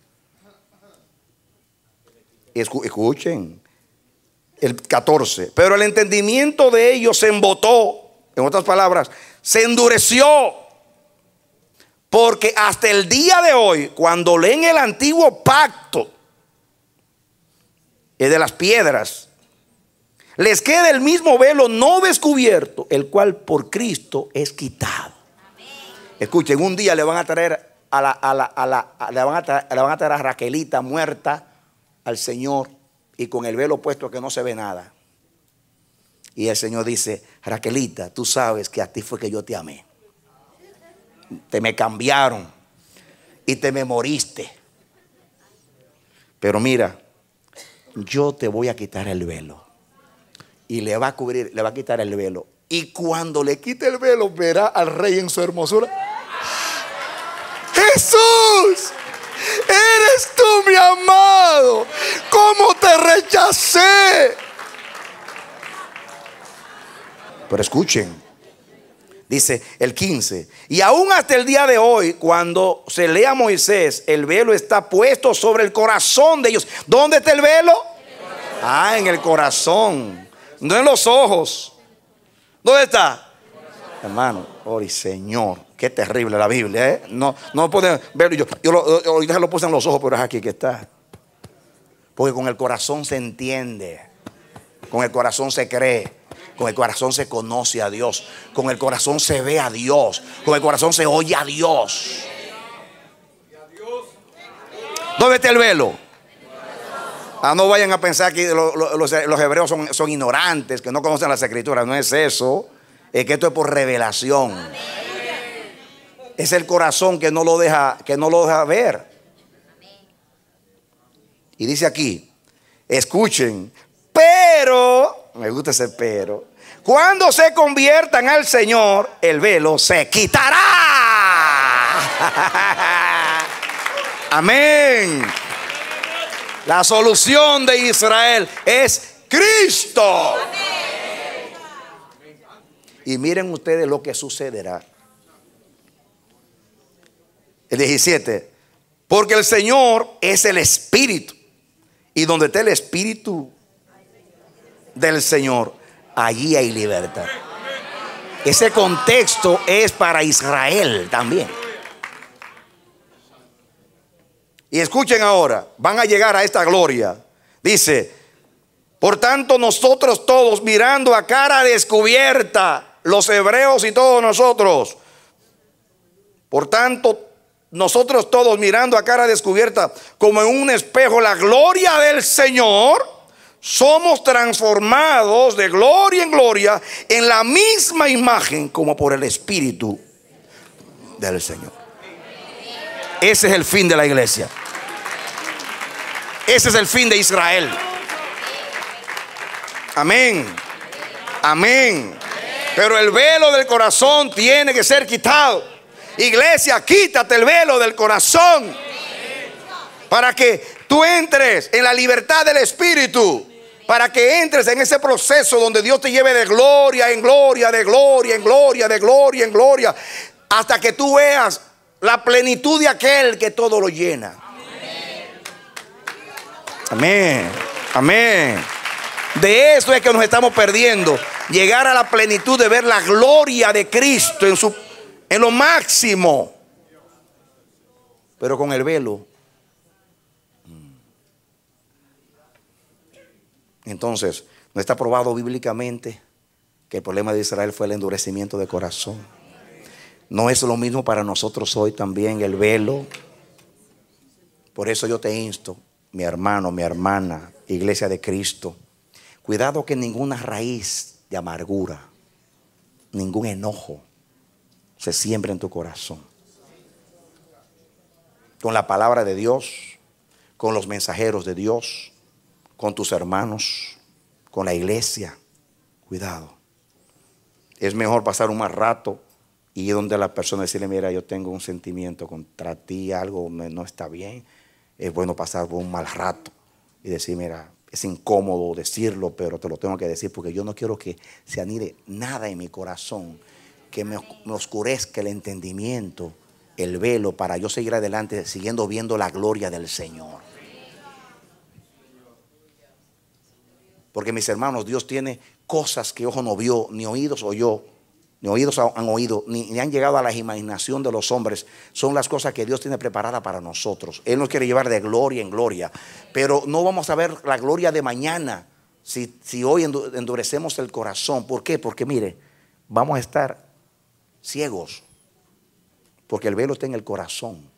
Escuchen, el 14. Pero el entendimiento de ellos se embotó, en otras palabras, se endureció. Porque hasta el día de hoy, cuando leen el antiguo pacto, es de las piedras, les queda el mismo velo no descubierto, el cual por Cristo es quitado. Escuchen, un día le van a traer a la, van a la van a traer a Raquelita muerta al Señor y con el velo puesto que no se ve nada. Y el Señor dice, Raquelita, tú sabes que a ti fue que yo te amé. Te me cambiaron y te me moriste. Pero mira, yo te voy a quitar el velo. Y le va a cubrir, le va a quitar el velo. Y cuando le quite el velo, verá al rey en su hermosura. ¡Ah! Jesús mi amado, cómo te rechacé. Pero escuchen, dice el 15, y aún hasta el día de hoy, cuando se lea Moisés, el velo está puesto sobre el corazón de ellos. ¿Dónde está el velo? Ah, en el corazón, no en los ojos. ¿Dónde está? Hermano, hoy Señor. Qué terrible la Biblia, ¿eh? No, no pueden verlo. Yo, yo, lo, lo puse en los ojos, pero es aquí que está. Porque con el corazón se entiende. Con el corazón se cree. Con el corazón se conoce a Dios. Con el corazón se ve a Dios. Con el corazón se oye a Dios. ¿Dónde está el velo? Ah, no vayan a pensar que los, hebreos son, son, ignorantes, que no conocen las escrituras. No es eso. Es que esto es por revelación. Amén. Es el corazón que no lo deja, que no lo deja ver. Y dice aquí, escuchen, pero, me gusta ese pero, cuando se conviertan al Señor, el velo se quitará. Amén. La solución de Israel es Cristo. Y miren ustedes lo que sucederá. 17. Porque el Señor es el Espíritu. Y donde está el Espíritu del Señor, allí hay libertad. Ese contexto es para Israel también. Y escuchen ahora, van a llegar a esta gloria. Dice, por tanto nosotros todos mirando a cara descubierta, los hebreos y todos nosotros, por tanto nosotros todos mirando a cara descubierta, como en un espejo, la gloria del Señor, somos transformados de gloria en gloria en la misma imagen como por el Espíritu del Señor. Ese es el fin de la iglesia. Ese es el fin de Israel. Amén. Amén. Pero el velo del corazón tiene que ser quitado. Iglesia, quítate el velo del corazón. Para que tú entres en la libertad del Espíritu. Para que entres en ese proceso donde Dios te lleve de gloria en gloria, de gloria en gloria, de gloria en gloria. Hasta que tú veas la plenitud de aquel que todo lo llena. Amén. Amén. De eso es que nos estamos perdiendo. Llegar a la plenitud de ver la gloria de Cristo en su en lo máximo, pero con el velo. Mm. Entonces, no está probado bíblicamente que el problema de Israel fue el endurecimiento de corazón. No es lo mismo para nosotros hoy también el velo. Por eso yo te insto, mi hermano, mi hermana, iglesia de Cristo, cuidado que ninguna raíz de amargura, ningún enojo, se siembra en tu corazón. Con la palabra de Dios, con los mensajeros de Dios, con tus hermanos, con la iglesia. Cuidado. Es mejor pasar un mal rato y donde la persona decirle, mira, yo tengo un sentimiento contra ti, algo no está bien. Es bueno pasar un mal rato y decir, mira, es incómodo decirlo, pero te lo tengo que decir porque yo no quiero que se anide nada en mi corazón que me, oscurezca el entendimiento, el velo, para yo seguir adelante siguiendo viendo la gloria del Señor. Porque mis hermanos, Dios tiene cosas que ojo no vio, ni oídos oyó, ni oídos han oído, ni, han llegado a la imaginación de los hombres. Son las cosas que Dios tiene preparadas para nosotros. Él nos quiere llevar de gloria en gloria. Pero no vamos a ver la gloria de mañana si, si hoy endurecemos el corazón. ¿Por qué? Porque mire, vamos a estar ciegos, porque el velo está en el corazón.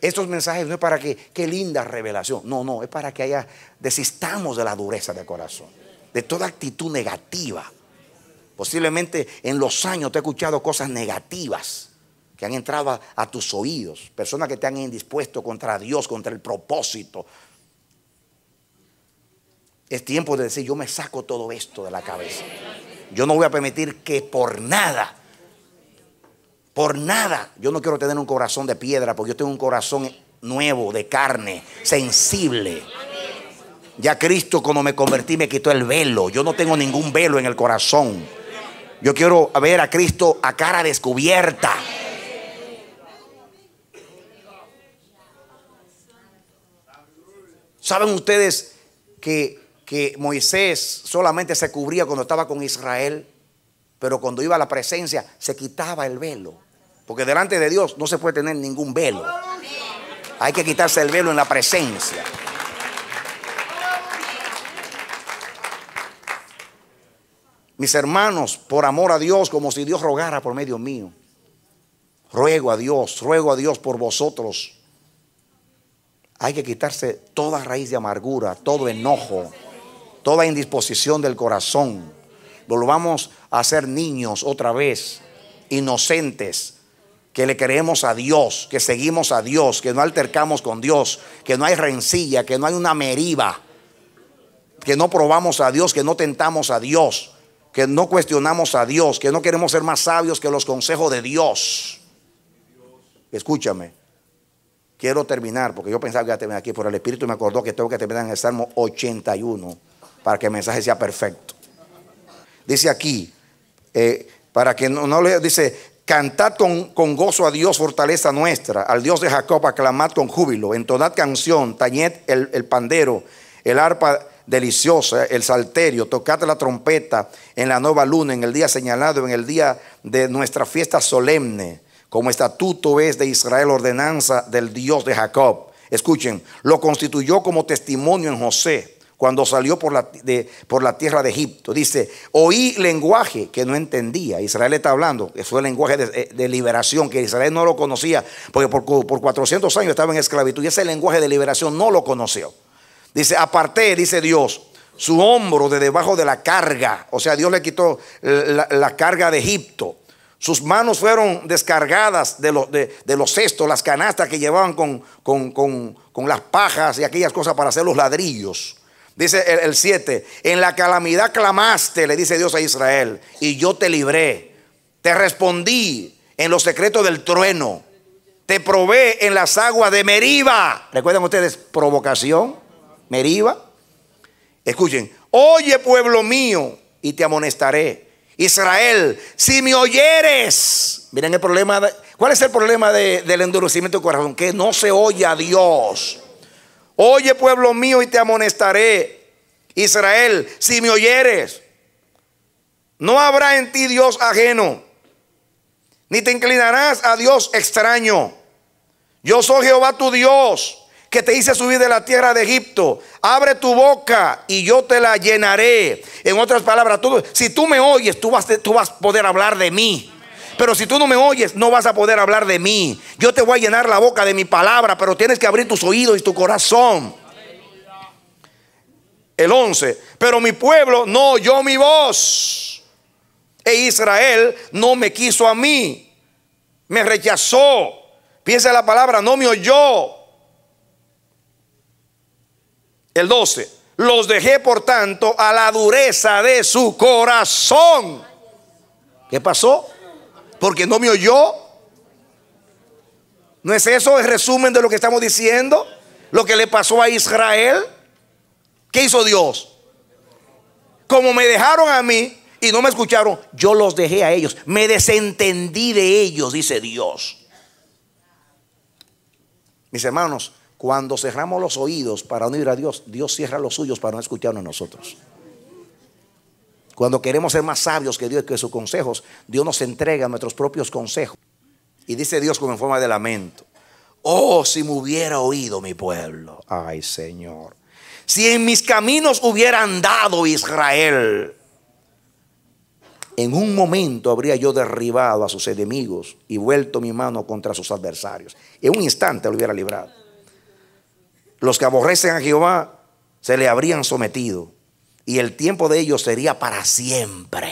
Estos mensajes no es para que, qué linda revelación, no, no, es para que haya, desistamos de la dureza de corazón, de toda actitud negativa. Posiblemente en los años te he escuchado cosas negativas que han entrado a, a tus oídos, personas que te han indispuesto contra Dios, contra el propósito, es tiempo de decir, yo me saco todo esto de la cabeza. Yo no voy a permitir que por nada, por nada, yo no quiero tener un corazón de piedra, porque yo tengo un corazón nuevo, de carne, sensible. Ya Cristo cuando me convertí me quitó el velo. Yo no tengo ningún velo en el corazón. Yo quiero ver a Cristo a cara descubierta. ¿Saben ustedes que que Moisés solamente se cubría cuando estaba con Israel, pero cuando iba a la presencia se quitaba el velo. Porque delante de Dios no se puede tener ningún velo. Hay que quitarse el velo en la presencia. Mis hermanos, por amor a Dios, como si Dios rogara por medio mío. Ruego a Dios, ruego a Dios por vosotros. Hay que quitarse toda raíz de amargura, todo enojo, toda indisposición del corazón. Volvamos a ser niños otra vez, inocentes, que le creemos a Dios, que seguimos a Dios, que no altercamos con Dios, que no hay rencilla, que no hay una meriva, que no probamos a Dios, que no tentamos a Dios, que no cuestionamos a Dios, que no queremos ser más sabios que los consejos de Dios. Escúchame, quiero terminar, porque yo pensaba que iba a aquí, Por el Espíritu me acordó que tengo que terminar en el Salmo 81 para que el mensaje sea perfecto. Dice aquí, eh, para que no, le dice, cantad con, con, gozo a Dios, fortaleza nuestra, al Dios de Jacob, aclamad con júbilo, entonad canción, tañed el, el pandero, el arpa deliciosa, el salterio, tocad la trompeta en la nueva luna, en el día señalado, en el día de nuestra fiesta solemne, como estatuto es de Israel ordenanza del Dios de Jacob. Escuchen, lo constituyó como testimonio en José cuando salió por la, por la tierra de Egipto. Dice, oí lenguaje que no entendía. Israel está hablando, que fue el lenguaje eh, de, liberación, que Israel no lo conocía, porque por, 400 años estaba en esclavitud y ese lenguaje de liberación no lo conoció. Dice, aparté, dice Dios, su hombro de debajo de la carga. O sea, Dios le quitó la, carga de Egipto. Sus manos fueron descargadas de, de, los cestos, las canastas que llevaban con, con, con, las pajas y aquellas cosas para hacer los ladrillos. Dice el 7, en la calamidad clamaste, le dice Dios a Israel, y yo te libré. Te respondí en los secretos del trueno. Te probé en las aguas de Meriba. ¿Recuerdan ustedes? Provocación. Meriba. Escuchen, oye pueblo mío, y te amonestaré. Israel, si me oyeres. Miren el problema. ¿Cuál es el problema del endurecimiento del corazón? Que no se oye a Dios. Oye pueblo mío y te amonestaré. Israel, si me oyeres, no habrá en ti Dios ajeno, ni te inclinarás a Dios extraño. Yo soy Jehová tu Dios, que te hice subir de la tierra de Egipto. Abre tu boca y yo te la llenaré. En otras palabras, si tú me oyes, tú vas, tú vas a poder hablar de mí. Pero si tú no me oyes, no vas a poder hablar de mí. Yo te voy a llenar la boca de mi palabra, pero tienes que abrir tus oídos y tu corazón. El 11. Pero mi pueblo no oyó mi voz. E Israel no me quiso a mí. Me rechazó. Piensa la palabra, no me oyó. El 12. Los dejé, por tanto, a la dureza de su corazón. ¿Qué pasó? porque no me oyó. ¿No es eso el resumen de lo que estamos diciendo? Lo que le pasó a Israel. ¿Qué hizo Dios? Como me dejaron a mí y no me escucharon, yo los dejé a ellos. Me desentendí de ellos, dice Dios. Mis hermanos, cuando cerramos los oídos para no ir a Dios, Dios cierra los suyos para no escucharnos a nosotros. Cuando queremos ser más sabios que Dios y que sus consejos, Dios nos entrega nuestros propios consejos. Y dice Dios como en forma de lamento. Oh, si me hubiera oído mi pueblo. Ay, Señor. Si en mis caminos hubiera andado Israel. En un momento habría yo derribado a sus enemigos y vuelto mi mano contra sus adversarios. En un instante lo hubiera librado. Los que aborrecen a Jehová se le habrían sometido y el tiempo de ellos sería para siempre.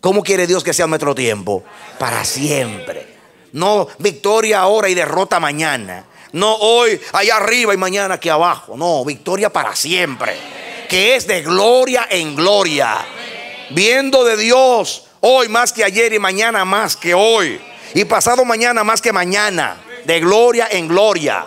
¿Cómo quiere Dios que sea nuestro tiempo? Para siempre. No victoria ahora y derrota mañana. No hoy allá arriba y mañana aquí abajo. No, victoria para siempre. Que es de gloria en gloria. Viendo de Dios hoy más que ayer y mañana más que hoy. Y pasado mañana más que mañana. De gloria en gloria.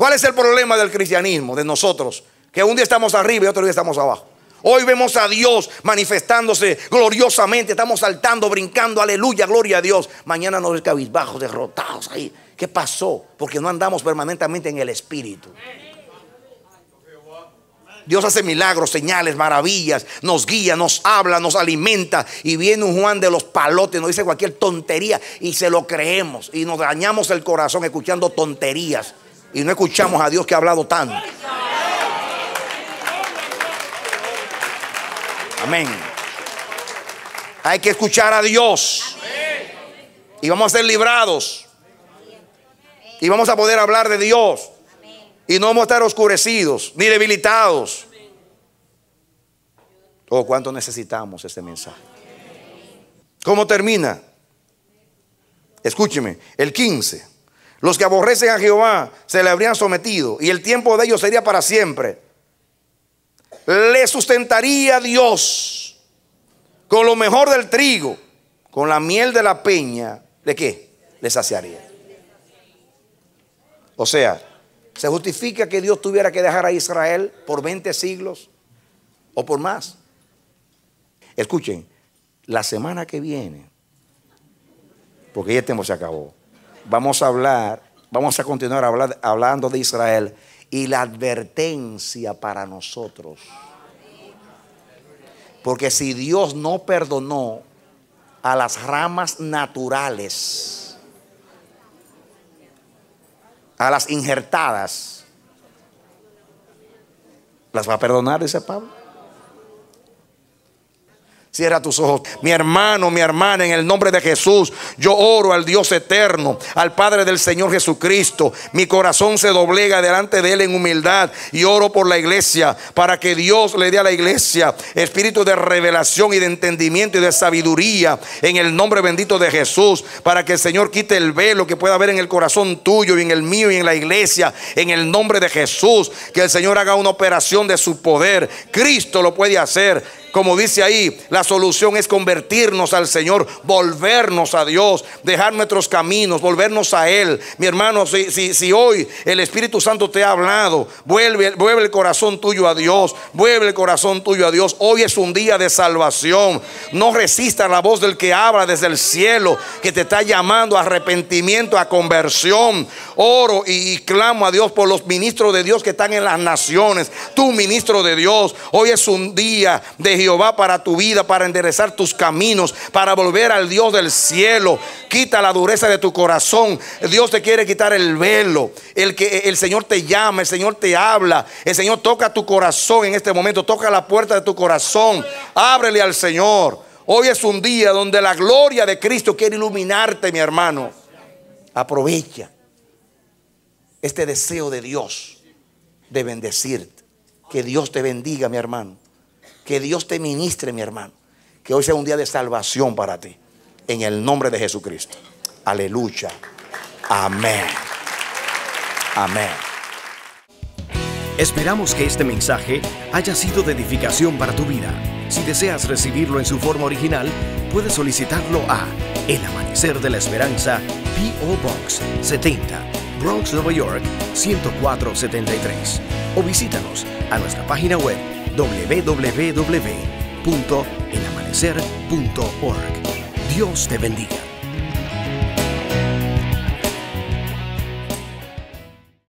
¿Cuál es el problema del cristianismo, de nosotros? Que un día estamos arriba y otro día estamos abajo. Hoy vemos a Dios manifestándose gloriosamente. Estamos saltando, brincando, aleluya, gloria a Dios. Mañana nos cabizbajos, derrotados ahí. ¿Qué pasó? Porque no andamos permanentemente en el Espíritu. Dios hace milagros, señales, maravillas, nos guía, nos habla, nos alimenta. Y viene un Juan de los palotes, nos dice cualquier tontería y se lo creemos. Y nos dañamos el corazón escuchando tonterías y no escuchamos a Dios que ha hablado tanto. Amén. Hay que escuchar a Dios. Y vamos a ser librados. Y vamos a poder hablar de Dios. Y no vamos a estar oscurecidos ni debilitados. Oh, cuánto necesitamos este mensaje. ¿Cómo termina? Escúcheme, el 15. Los que aborrecen a Jehová se le habrían sometido y el tiempo de ellos sería para siempre. Le sustentaría Dios con lo mejor del trigo, con la miel de la peña. ¿De qué? Les saciaría. O sea, ¿se justifica que Dios tuviera que dejar a Israel por 20 siglos o por más? Escuchen, la semana que viene, porque ya este tiempo se acabó vamos a hablar, vamos a continuar hablando de Israel y la advertencia para nosotros. Porque si Dios no perdonó a las ramas naturales, a las injertadas, ¿las va a perdonar, dice Pablo? Cierra tus ojos. Mi hermano, mi hermana, en el nombre de Jesús, yo oro al Dios eterno, al Padre del Señor Jesucristo. Mi corazón se doblega delante de Él en humildad y oro por la iglesia, para que Dios le dé a la iglesia espíritu de revelación y de entendimiento y de sabiduría en el nombre bendito de Jesús, para que el Señor quite el velo que pueda haber en el corazón tuyo y en el mío y en la iglesia, en el nombre de Jesús, que el Señor haga una operación de su poder. Cristo lo puede hacer. Como dice ahí, solución es convertirnos al Señor, volvernos a Dios, dejar nuestros caminos, volvernos a Él. Mi hermano, si, si, hoy el Espíritu Santo te ha hablado, vuelve, el corazón tuyo a Dios, vuelve el corazón tuyo a Dios. Hoy es un día de salvación. No resista la voz del que habla desde el cielo, que te está llamando a arrepentimiento, a conversión. Oro y, clamo a Dios por los ministros de Dios que están en las naciones. tu ministro de Dios, hoy es un día de Jehová para tu vida para enderezar tus caminos, para volver al Dios del cielo. Quita la dureza de tu corazón. Dios te quiere quitar el velo. El que el Señor te llama, el Señor te habla. El Señor toca tu corazón en este momento, toca la puerta de tu corazón. Ábrele al Señor. Hoy es un día donde la gloria de Cristo quiere iluminarte, mi hermano. Aprovecha este deseo de Dios de bendecirte. Que Dios te bendiga, mi hermano. Que Dios te ministre, mi hermano. Que hoy sea un día de salvación para ti. En el nombre de Jesucristo. Aleluya. Amén. Amén. Esperamos que este mensaje haya sido de edificación para tu vida. Si deseas recibirlo en su forma original, puedes solicitarlo a El Amanecer de la Esperanza, P.O. Box 70, Bronx, Nueva York 10473. O visítanos a nuestra página web www.elamanecerdelaesperanza.com ser.org. Dios te bendiga.